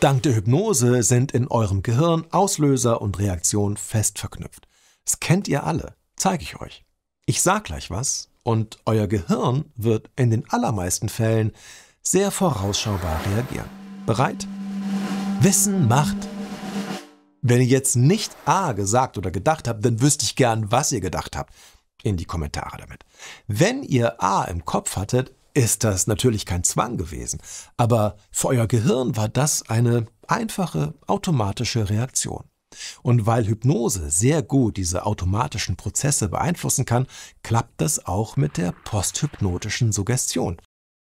Dank der Hypnose sind in eurem Gehirn Auslöser und Reaktion fest verknüpft. Das kennt ihr alle, zeige ich euch. Ich sag gleich was und euer Gehirn wird in den allermeisten Fällen sehr vorausschaubar reagieren. Bereit? Wissen macht. Wenn ihr jetzt nicht A gesagt oder gedacht habt, dann wüsste ich gern, was ihr gedacht habt. In die Kommentare damit. Wenn ihr A im Kopf hattet, ist das natürlich kein Zwang gewesen, aber für euer Gehirn war das eine einfache automatische Reaktion. Und weil Hypnose sehr gut diese automatischen Prozesse beeinflussen kann, klappt das auch mit der posthypnotischen Suggestion.